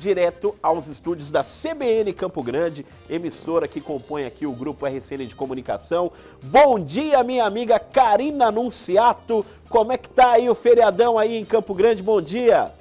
direto aos estúdios da CBN Campo Grande, emissora que compõe aqui o grupo RCN de Comunicação. Bom dia, minha amiga Karina Anunciato. Como é que tá aí o feriadão aí em Campo Grande? Bom dia.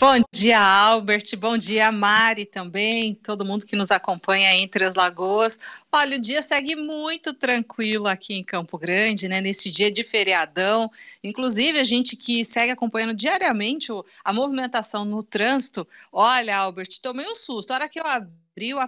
Bom dia, Albert. Bom dia, Mari também. Todo mundo que nos acompanha entre as lagoas. Olha, o dia segue muito tranquilo aqui em Campo Grande, né? Nesse dia de feriadão. Inclusive, a gente que segue acompanhando diariamente a movimentação no trânsito. Olha, Albert, tomei um susto. A hora que eu abri o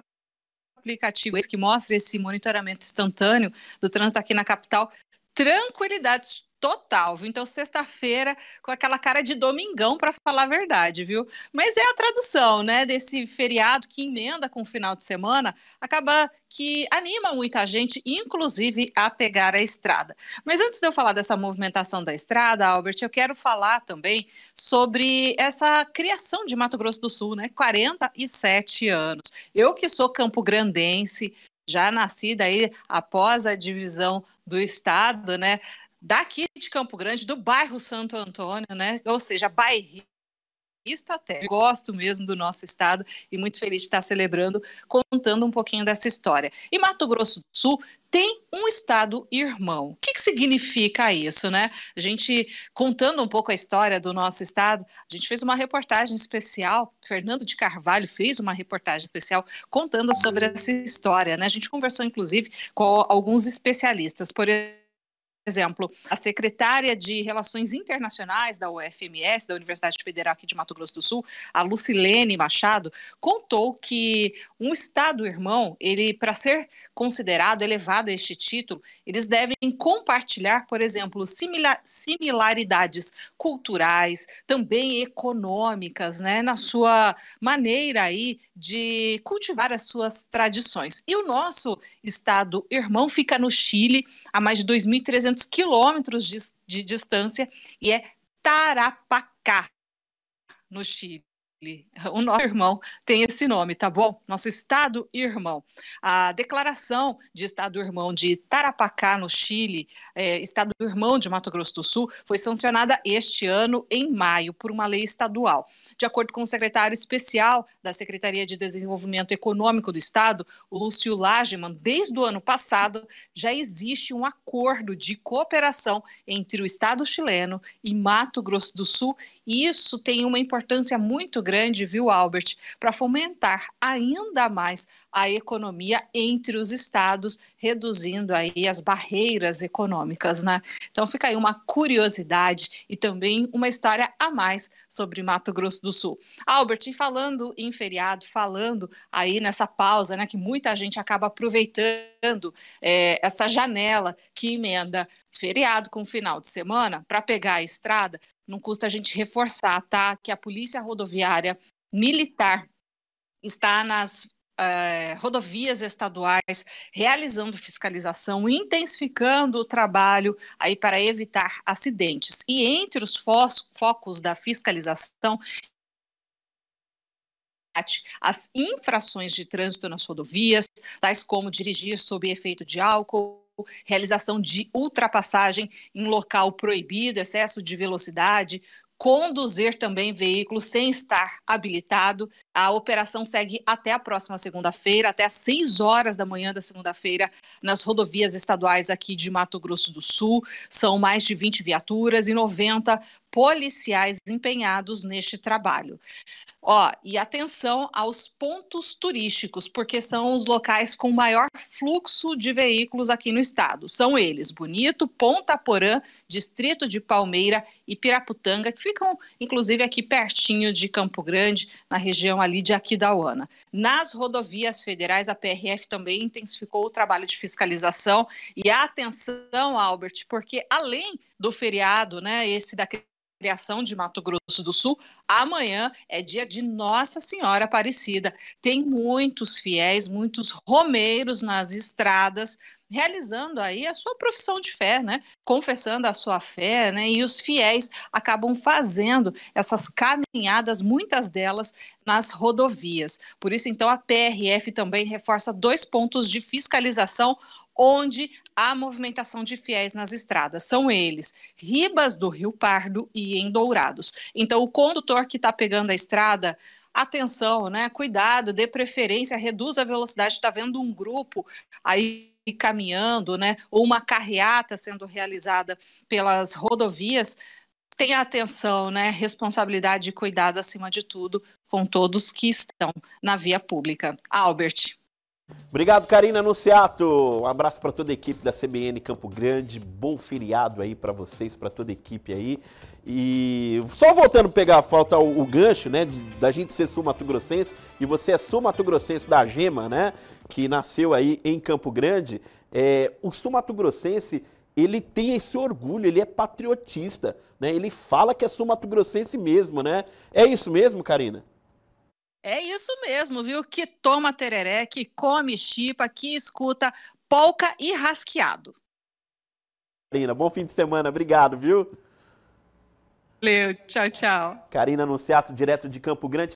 aplicativo que mostra esse monitoramento instantâneo do trânsito aqui na capital, tranquilidade total, viu? Então, sexta-feira, com aquela cara de domingão, para falar a verdade, viu? Mas é a tradução, né, desse feriado que emenda com o final de semana, acaba que anima muita gente, inclusive a pegar a estrada. Mas antes de eu falar dessa movimentação da estrada, Albert, eu quero falar também sobre essa criação de Mato Grosso do Sul, né? 47 anos. Eu que sou campograndense, já nascida aí após a divisão do estado, né? daqui de Campo Grande, do bairro Santo Antônio, né? Ou seja, bairrista até. Gosto mesmo do nosso estado e muito feliz de estar celebrando, contando um pouquinho dessa história. E Mato Grosso do Sul tem um estado irmão. O que, que significa isso, né? A gente, contando um pouco a história do nosso estado, a gente fez uma reportagem especial, Fernando de Carvalho fez uma reportagem especial contando sobre essa história, né? A gente conversou, inclusive, com alguns especialistas, por exemplo, exemplo, a secretária de Relações Internacionais da UFMS, da Universidade Federal aqui de Mato Grosso do Sul, a Lucilene Machado, contou que um estado irmão, ele para ser considerado elevado a este título, eles devem compartilhar, por exemplo, similar, similaridades culturais, também econômicas, né, na sua maneira aí de cultivar as suas tradições. E o nosso estado irmão fica no Chile, a mais de 2.300 quilômetros de, de distância, e é Tarapacá, no Chile. o nosso irmão tem esse nome, tá bom? Nosso Estado irmão. A declaração de Estado irmão de Tarapacá, no Chile, é, Estado irmão de Mato Grosso do Sul, foi sancionada este ano, em maio, por uma lei estadual. De acordo com o secretário especial da Secretaria de Desenvolvimento Econômico do Estado, Lúcio Lageman, desde o ano passado, já existe um acordo de cooperação entre o Estado chileno e Mato Grosso do Sul, e isso tem uma importância muito grande grande, viu, Albert, para fomentar ainda mais a economia entre os estados, reduzindo aí as barreiras econômicas, né? Então fica aí uma curiosidade e também uma história a mais sobre Mato Grosso do Sul. Albert, e falando em feriado, falando aí nessa pausa, né, que muita gente acaba aproveitando é, essa janela que emenda feriado com final de semana para pegar a estrada, não custa a gente reforçar, tá? Que a Polícia Rodoviária Militar está nas eh, rodovias estaduais realizando fiscalização, intensificando o trabalho aí para evitar acidentes. E entre os focos da fiscalização as infrações de trânsito nas rodovias, tais como dirigir sob efeito de álcool, realização de ultrapassagem em local proibido, excesso de velocidade, conduzir também veículo sem estar habilitado. A operação segue até a próxima segunda-feira, até às 6 horas da manhã da segunda-feira, nas rodovias estaduais aqui de Mato Grosso do Sul. São mais de 20 viaturas e 90 policiais empenhados neste trabalho. Ó, e atenção aos pontos turísticos, porque são os locais com maior fluxo de veículos aqui no estado. São eles: Bonito, Ponta Porã, Distrito de Palmeira e Piraputanga, que ficam inclusive aqui pertinho de Campo Grande, na região ali de Aquidauana. Nas rodovias federais, a PRF também intensificou o trabalho de fiscalização. E atenção, Albert, porque além do feriado, né, esse da criação de Mato Grosso do Sul. Amanhã é dia de Nossa Senhora Aparecida. Tem muitos fiéis, muitos romeiros nas estradas, realizando aí a sua profissão de fé, né? Confessando a sua fé, né? E os fiéis acabam fazendo essas caminhadas, muitas delas nas rodovias. Por isso, então, a PRF também reforça dois pontos de fiscalização onde há movimentação de fiéis nas estradas. São eles Ribas do Rio Pardo e em Dourados. Então, o condutor que está pegando a estrada atenção, né? Cuidado, dê preferência, reduza a velocidade. Está vendo um grupo aí caminhando, né? Ou uma carreata sendo realizada pelas rodovias. Tenha atenção, né? Responsabilidade e cuidado acima de tudo com todos que estão na via pública. Albert. Obrigado, Karina Anunciato. Um abraço para toda a equipe da CBN Campo Grande. Bom feriado aí para vocês, para toda a equipe aí. E só voltando a pegar a falta o, o, gancho, né, de, da gente ser sul-mato-grossense e você é sul-mato-grossense da Gema, né, que nasceu aí em Campo Grande. É, o sul-mato-grossense ele tem esse orgulho, ele é patriotista, né? Ele fala que é sul-mato-grossense mesmo, né? É isso mesmo, Karina? É isso mesmo, viu? Que toma tereré, que come chipa, que escuta polca e rasqueado. Karina, bom fim de semana, obrigado, viu? Valeu, tchau, tchau. Karina Anunciato, direto de Campo Grande.